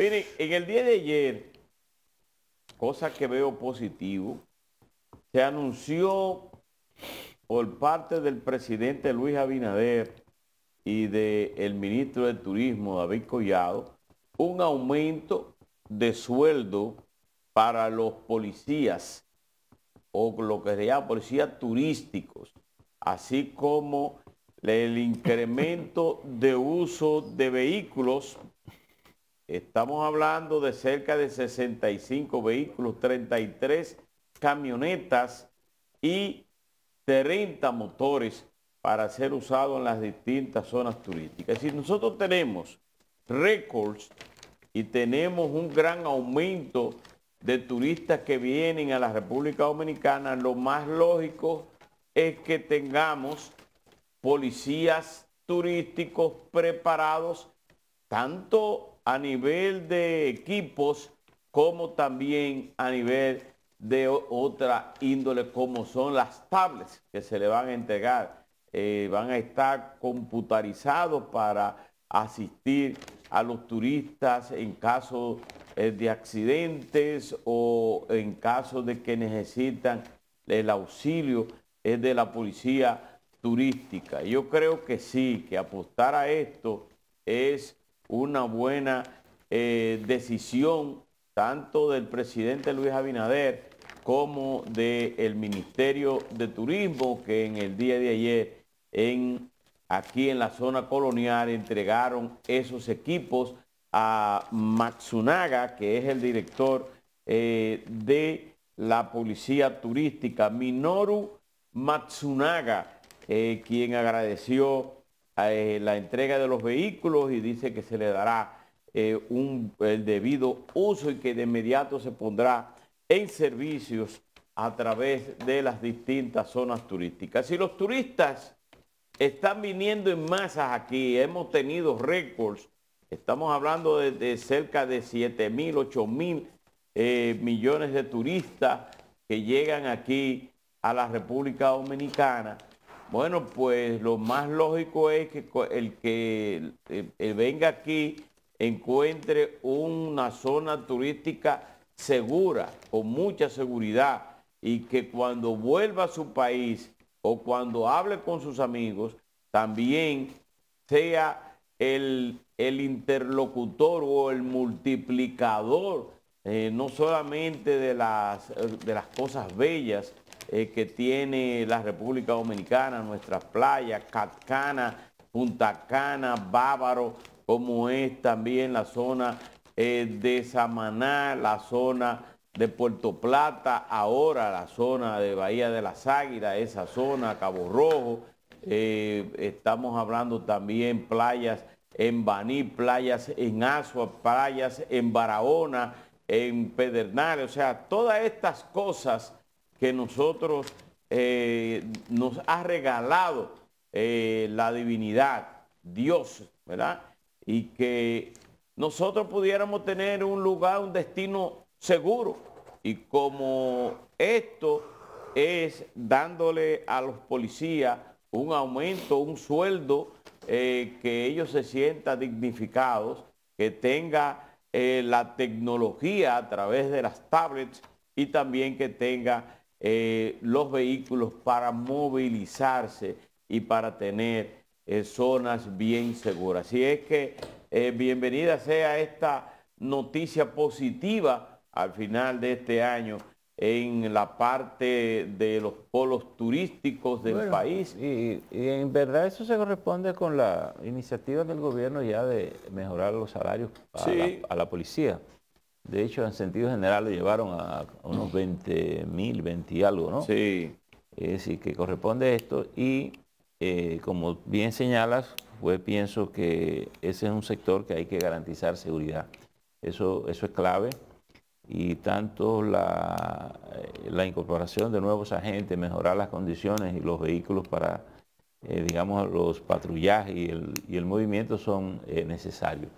Miren, en el día de ayer, cosa que veo positivo, se anunció por parte del presidente Luis Abinader y del ministro de Turismo, David Collado, un aumento de sueldo para los policías o lo que se llama policías turísticos, así como el incremento de uso de vehículos Estamos hablando de cerca de 65 vehículos, 33 camionetas y 30 motores para ser usados en las distintas zonas turísticas. Si nosotros tenemos récords y tenemos un gran aumento de turistas que vienen a la República Dominicana, lo más lógico es que tengamos policías turísticos preparados tanto a nivel de equipos como también a nivel de otra índole como son las tablets que se le van a entregar. Eh, van a estar computarizados para asistir a los turistas en caso eh, de accidentes o en caso de que necesitan el auxilio eh, de la policía turística. Yo creo que sí, que apostar a esto es una buena eh, decisión tanto del presidente Luis Abinader como del Ministerio de Turismo que en el día de ayer en, aquí en la zona colonial entregaron esos equipos a Matsunaga, que es el director eh, de la Policía Turística, Minoru Matsunaga, eh, quien agradeció eh, la entrega de los vehículos y dice que se le dará eh, el debido uso y que de inmediato se pondrá en servicios a través de las distintas zonas turísticas. Si los turistas están viniendo en masas aquí, hemos tenido récords, estamos hablando de, cerca de 7 mil, 8 mil eh, millones de turistas que llegan aquí a la República Dominicana. Bueno, pues lo más lógico es que el que eh, eh, venga aquí encuentre una zona turística segura, con mucha seguridad, y que cuando vuelva a su país o cuando hable con sus amigos, también sea el, interlocutor o el multiplicador, eh, no solamente de las cosas bellas, eh, que tiene la República Dominicana, nuestras playas, Catcana, Punta Cana, Bávaro, como es también la zona eh, de Samaná, la zona de Puerto Plata, ahora la zona de Bahía de las Águilas, esa zona, Cabo Rojo. Eh, estamos hablando también playas en Baní, playas en Asua, playas en Barahona, en Pedernales, o sea, todas estas cosas que nosotros eh, nos ha regalado eh, la divinidad, Dios, ¿verdad? Y que nosotros pudiéramos tener un lugar, un destino seguro. Y como esto es dándole a los policías un aumento, un sueldo, eh, que ellos se sientan dignificados, que tenga la tecnología a través de las tablets y también que tenga eh, los vehículos para movilizarse y para tener eh, zonas bien seguras. Así es que eh, bienvenida sea esta noticia positiva al final de este año en la parte de los polos turísticos del país. Y, en verdad eso se corresponde con la iniciativa del gobierno ya de mejorar los salarios a la policía. De hecho, en sentido general le llevaron a unos 20 mm. mil, 20 y algo, ¿no? Sí. Es decir, que corresponde a esto y eh, como bien señalas, pues pienso que ese es un sector que hay que garantizar seguridad. Eso, eso es clave y tanto la, eh, incorporación de nuevos agentes, mejorar las condiciones y los vehículos para, eh, digamos, los patrullajes y el, movimiento son necesarios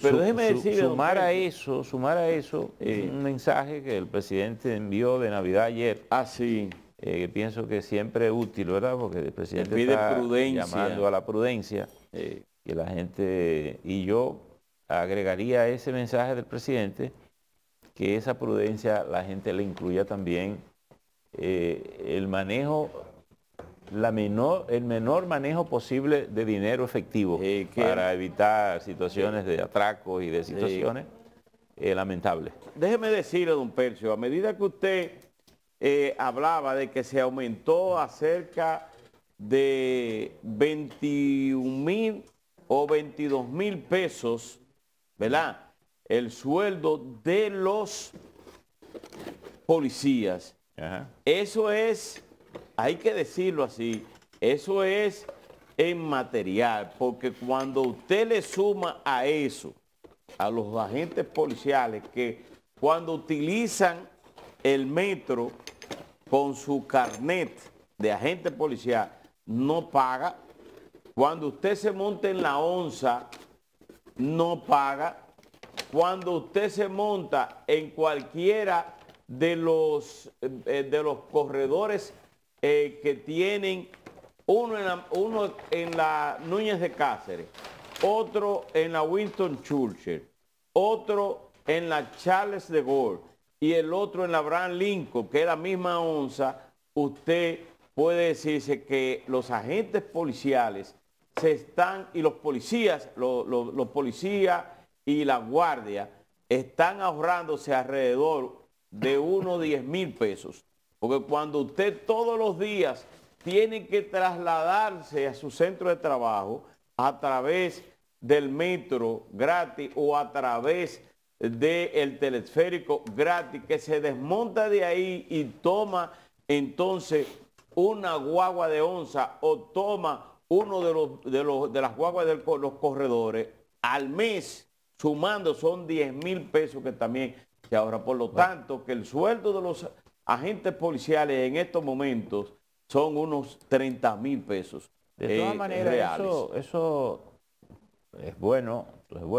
pero déjeme decir, sumar a eso, sumar a eso, eh, un mensaje que el presidente envió de Navidad ayer. Ah, sí. Eh, que pienso que siempre es útil, ¿verdad? Porque el presidente pide está prudencia. llamando a la prudencia. Eh, que la gente y yo agregaría ese mensaje del presidente que esa prudencia la gente le incluya también el manejo el menor manejo posible de dinero efectivo para evitar situaciones de atracos y de situaciones eh, lamentables. Déjeme decirle, don Percio, a medida que usted eh, hablaba de que se aumentó a cerca de 21 mil o 22 mil pesos, ¿verdad? El sueldo de los policías. Eso es hay que decirlo así, eso es en material, porque cuando usted le suma a eso, a los agentes policiales que cuando utilizan el metro con su carnet de agente policial, no paga. Cuando usted se monta en la onza, no paga. Cuando usted se monta en cualquiera de los, eh, de los corredores eh, que tienen uno en, la, Núñez de Cáceres, otro en la Winston Churchill, otro en la Charles de Gaulle y el otro en la Abraham Lincoln, que es la misma onza, usted puede decirse que los agentes policiales se están, y los policías, los, policías y la guardia, están ahorrándose alrededor de unos 10 mil pesos porque cuando usted todos los días tiene que trasladarse a su centro de trabajo a través del metro gratis o a través del telesférico gratis, que se desmonta de ahí y toma entonces una guagua de onza o toma uno de, los, de, de las guaguas de los corredores al mes, sumando son 10 mil pesos que también se ahorra. Por lo tanto, que el sueldo de los agentes policiales en estos momentos son unos 30 mil pesos. De todas eh, maneras, Eso, es bueno,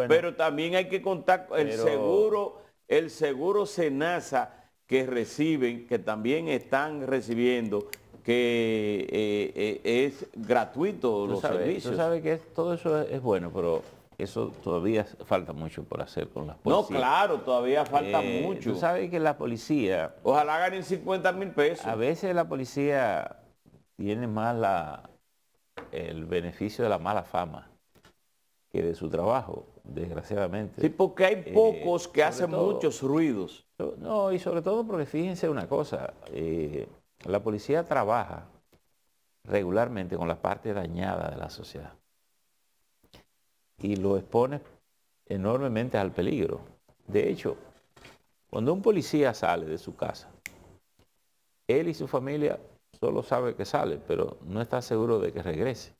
Pero también hay que contar el seguro, el seguro Senasa que reciben, que también están recibiendo, que eh, eh, es gratuito los servicios. Tú sabes que todo eso es bueno, pero eso todavía falta mucho por hacer con las policías. No, claro, todavía falta eh, mucho. Tú sabes que la policía... Ojalá ganen 50 mil pesos. A veces la policía tiene más la, el beneficio de la mala fama que de su trabajo, desgraciadamente. Sí, porque hay eh, pocos que hacen muchos ruidos. No, y sobre todo porque fíjense una cosa, eh, la policía trabaja regularmente con la parte dañada de la sociedad y lo expone... enormemente al peligro. De hecho, cuando un policía sale de su casa, él y su familia solo sabe que sale, pero no está seguro de que regrese.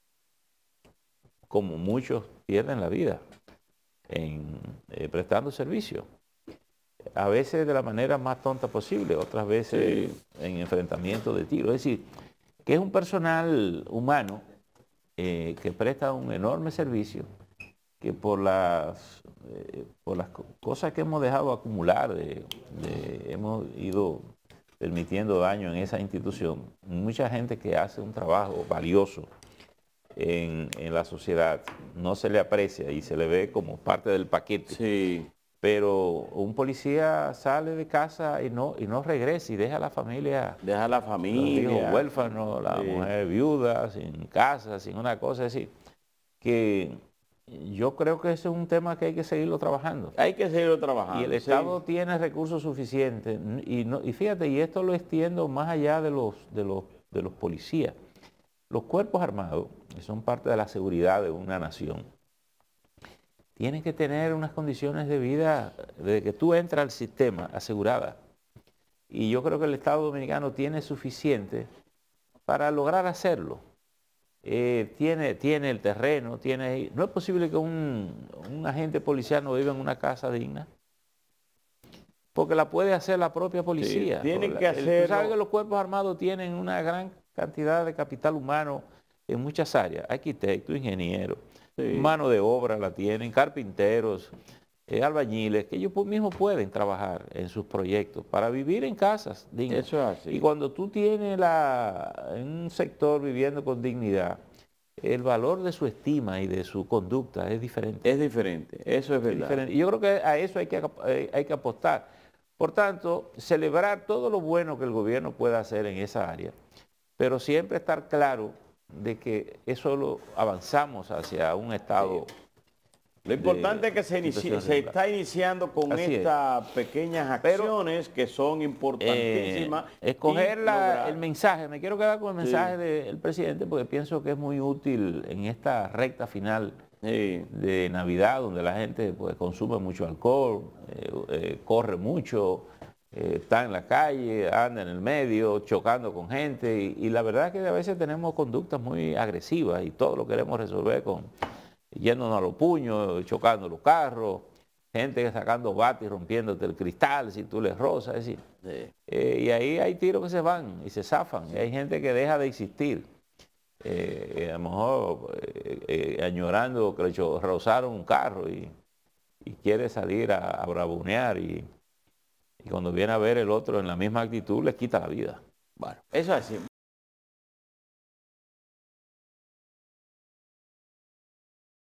Como muchos pierden la vida en, eh, prestando servicio. A veces de la manera más tonta posible, otras veces en enfrentamiento de tiro. Es decir, que es un personal humano eh, que presta un enorme servicio que por las, eh, por las cosas que hemos dejado acumular, hemos ido permitiendo daño en esa institución, mucha gente que hace un trabajo valioso en, la sociedad no se le aprecia y se le ve como parte del paquete. Pero un policía sale de casa y no, y no regresa y deja a la familia. Deja a la familia. Los la mujer viuda, sin casa, sin una cosa. Es decir, que yo creo que ese es un tema que hay que seguirlo trabajando. Hay que seguirlo trabajando. Y el Estado tiene recursos suficientes. Y, fíjate, y esto lo extiendo más allá de los, de los, de los policías. Los cuerpos armados, que son parte de la seguridad de una nación, tienen que tener unas condiciones de vida desde que tú entras al sistema asegurada. Y yo creo que el Estado dominicano tiene suficiente para lograr hacerlo. Eh, tiene, tiene el terreno, tiene... ¿No es posible que un, agente policial no viva en una casa digna? Porque la puede hacer la propia policía. Sí, tienen que hacer... que los cuerpos armados tienen una gran cantidad de capital humano en muchas áreas. arquitecto ingeniero, mano de obra la tienen, carpinteros, eh, albañiles, que ellos mismos pueden trabajar en sus proyectos para vivir en casas dignas. Y cuando tú tienes la, en un sector viviendo con dignidad, el valor de su estima y de su conducta es diferente. Es diferente, eso es verdad. y yo creo que a eso hay que, eh, hay que apostar. Por tanto, celebrar todo lo bueno que el gobierno pueda hacer en esa área, pero siempre estar claro de que eso lo avanzamos hacia un estado... Lo importante es que se, está iniciando con estas pequeñas acciones que son importantísimas. Eh, escoger el mensaje, me quiero quedar con el mensaje del presidente porque pienso que es muy útil en esta recta final de Navidad, donde la gente pues, consume mucho alcohol, eh, eh, corre mucho, está en la calle, anda en el medio, chocando con gente y la verdad es que a veces tenemos conductas muy agresivas y todo lo queremos resolver con yéndonos a los puños, chocando los carros, gente sacando bate y rompiéndote el cristal si tú les rozas, es decir, eh, y ahí hay tiros que se van y se zafan, y hay gente que deja de existir. Eh, eh, a lo mejor añorando que le rozaron un carro y, quiere salir a, bravonear bravunear y, cuando viene a ver el otro en la misma actitud le quita la vida. Bueno, eso es así.